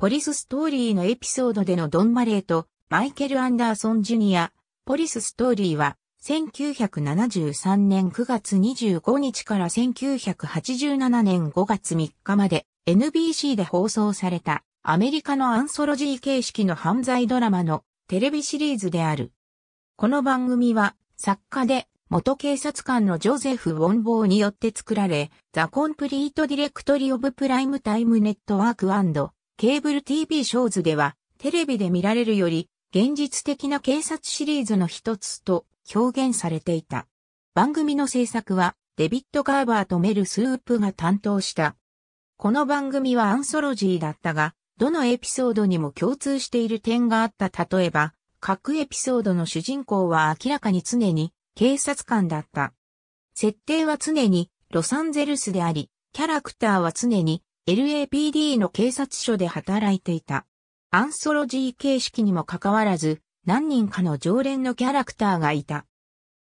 ポリスストーリーのエピソードでのドン・マレーとマイケル・アンダーソン・ジュニア、ポリスストーリーは、1973年9月25日から1987年5月3日まで NBC で放送されたアメリカのアンソロジー形式の犯罪ドラマのテレビシリーズである。この番組は作家で元警察官のジョゼフ・ウォンボーによって作られ、ザ・コンプリート・ディレクトリ・オブ・プライム・タイム・ネットワークケーブル TV ショーズでは、テレビで見られるより、現実的な警察シリーズの一つと表現されていた。番組の制作は、デビッド・ガーバーとメル・スープが担当した。この番組はアンソロジーだったが、どのエピソードにも共通している点があった。例えば、各エピソードの主人公は明らかに常に警察官だった。設定は常にロサンゼルスであり、キャラクターは常に LAPD の警察署で働いていた。アンソロジー形式にもかかわらず、何人かの常連のキャラクターがいた。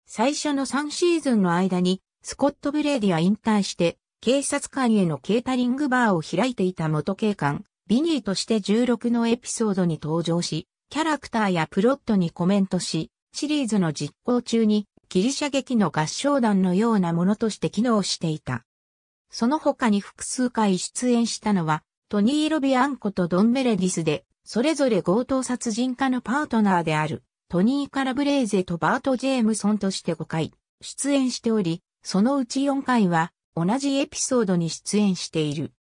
最初の3シーズンの間に、スコット・ブレーディは引退して、警察官へのケータリングバーを開いていた元警官、ビニーとして16のエピソードに登場し、キャラクターやプロットにコメントし、シリーズの実行中に、ギリシャ劇の合唱団のようなものとして機能していた。その他に複数回出演したのは、トニー・ロビアンコとドン・メレディスで、それぞれ強盗殺人家のパートナーである、トニー・カラブレーゼとバート・ジェームソンとして5回出演しており、そのうち4回は同じエピソードに出演している。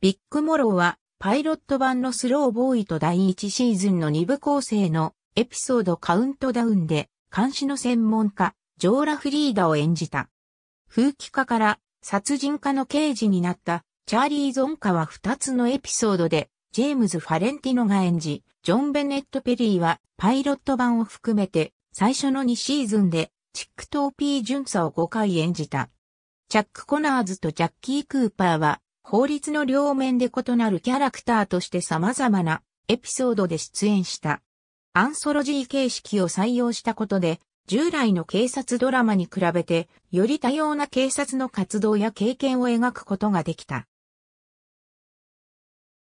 ビッグ・モローはパイロット版のスローボーイと第1シーズンの2部構成のエピソードカウントダウンで監視の専門家、ジョーラ・フリーダを演じた。風紀化から殺人家の刑事になったチャーリー・ゾンカは2つのエピソードで、ジェームズ・ファレンティノが演じ、ジョン・ベネット・ペリーはパイロット版を含めて最初の2シーズンでチックトーピー巡査を5回演じた。チャック・コナーズとジャッキー・クーパーは法律の両面で異なるキャラクターとして様々なエピソードで出演した。アンソロジー形式を採用したことで従来の警察ドラマに比べて、より多様な警察の活動や経験を描くことができた。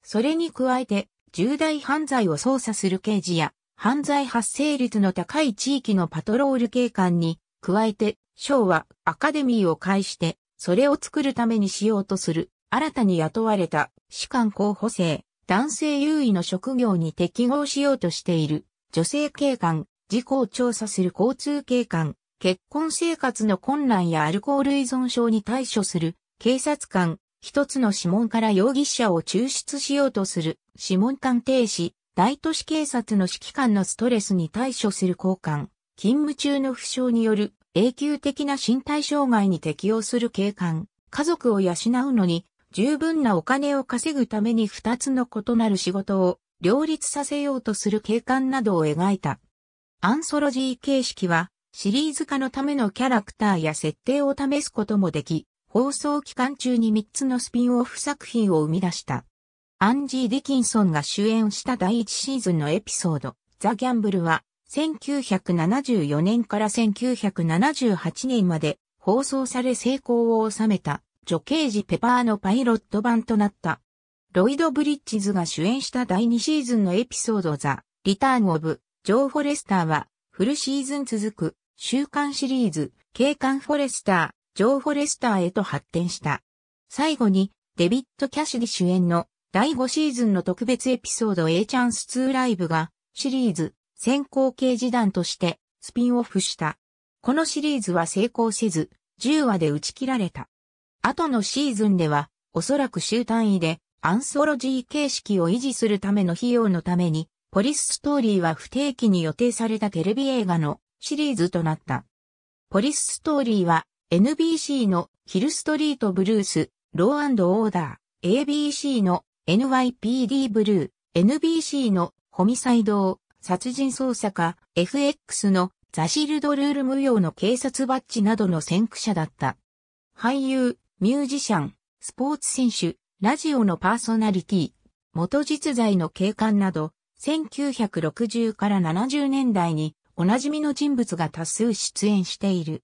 それに加えて、重大犯罪を捜査する刑事や、犯罪発生率の高い地域のパトロール警官に、加えて、賞はアカデミーを介して、それを作るためにしようとする、新たに雇われた、士官候補生、男性優位の職業に適合しようとしている、女性警官、事故を調査する交通警官、結婚生活の困難やアルコール依存症に対処する警察官、一つの指紋から容疑者を抽出しようとする指紋鑑定士、大都市警察の指揮官のストレスに対処する交換、勤務中の負傷による永久的な身体障害に適用する警官、家族を養うのに十分なお金を稼ぐために二つの異なる仕事を両立させようとする警官などを描いた。アンソロジー形式は、シリーズ化のためのキャラクターや設定を試すこともでき、放送期間中に3つのスピンオフ作品を生み出した。アンジー・ディキンソンが主演した第1シーズンのエピソード、ザ・ギャンブルは、1974年から1978年まで放送され成功を収めた、女刑事ペパーのパイロット版となった。ロイド・ブリッジズが主演した第2シーズンのエピソードザ・リターン・オブ・ジョー・フォレスターは、フルシーズン続く、週刊シリーズ、警官フォレスター、ジョー・フォレスターへと発展した。最後に、デビッド・キャシディ主演の、第5シーズンの特別エピソード A チャンス2ライブが、シリーズ、先行掲示団として、スピンオフした。このシリーズは成功せず、10話で打ち切られた。後のシーズンでは、おそらく週単位で、アンソロジー形式を維持するための費用のために、ポリスストーリーは不定期に予定されたテレビ映画のシリーズとなった。ポリスストーリーは NBC のヒルストリートブルース、ローオーダー、ABC の NYPD ブルー、NBC のホミサイド殺人捜査家、FX のザシルドルール無用の警察バッジなどの先駆者だった。俳優、ミュージシャン、スポーツ選手、ラジオのパーソナリティ、元実在の警官など、1960から70年代におなじみの人物が多数出演している。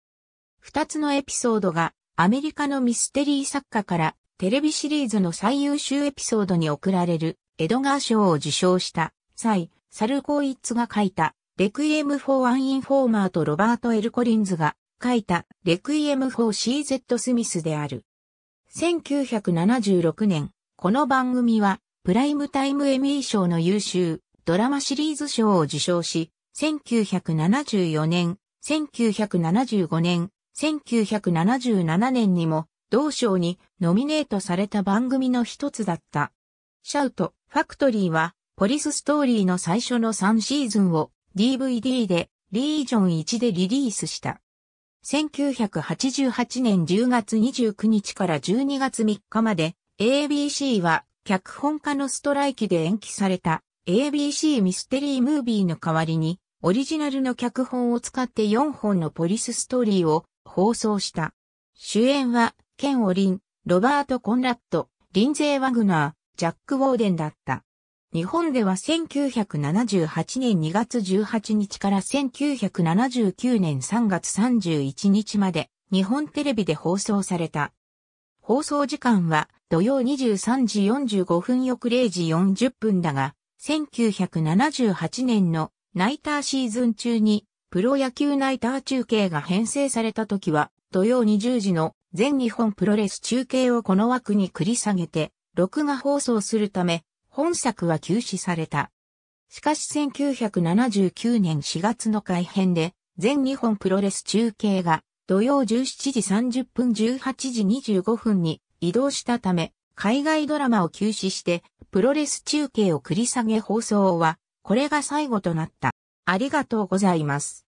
二つのエピソードがアメリカのミステリー作家からテレビシリーズの最優秀エピソードに贈られるエドガー賞を受賞した際、サルコイッツが書いたレクイエム・フォー・アン・インフォーマーとロバート・エル・コリンズが書いたレクイエム・フォー・シー・ゼット・スミスである。1976年、この番組はプライムタイムエミー賞の優秀ドラマシリーズ賞を受賞し、1974年、1975年、1977年にも同賞にノミネートされた番組の一つだった。シャウト、ファクトリーはポリスストーリーの最初の3シーズンを DVD でリージョン1でリリースした。1988年10月29日から12月3日まで ABC は脚本家のストライキで延期された ABC ミステリームービーの代わりに、オリジナルの脚本を使って4本のポリスストーリーを放送した。主演は、ケン・オリン、ロバート・コンラット、リンゼー・ワグナー、ジャック・ウォーデンだった。日本では1978年2月18日から1979年3月31日まで日本テレビで放送された。放送時間は土曜23時45分翌0時40分だが、1978年のナイターシーズン中にプロ野球ナイター中継が編成された時は土曜20時の全日本プロレス中継をこの枠に繰り下げて録画放送するため本作は休止された。しかし1979年4月の改編で全日本プロレス中継が土曜17時30分18時25分に移動したため海外ドラマを休止してプロレス中継を繰り下げ放送は、これが最後となった。ありがとうございます。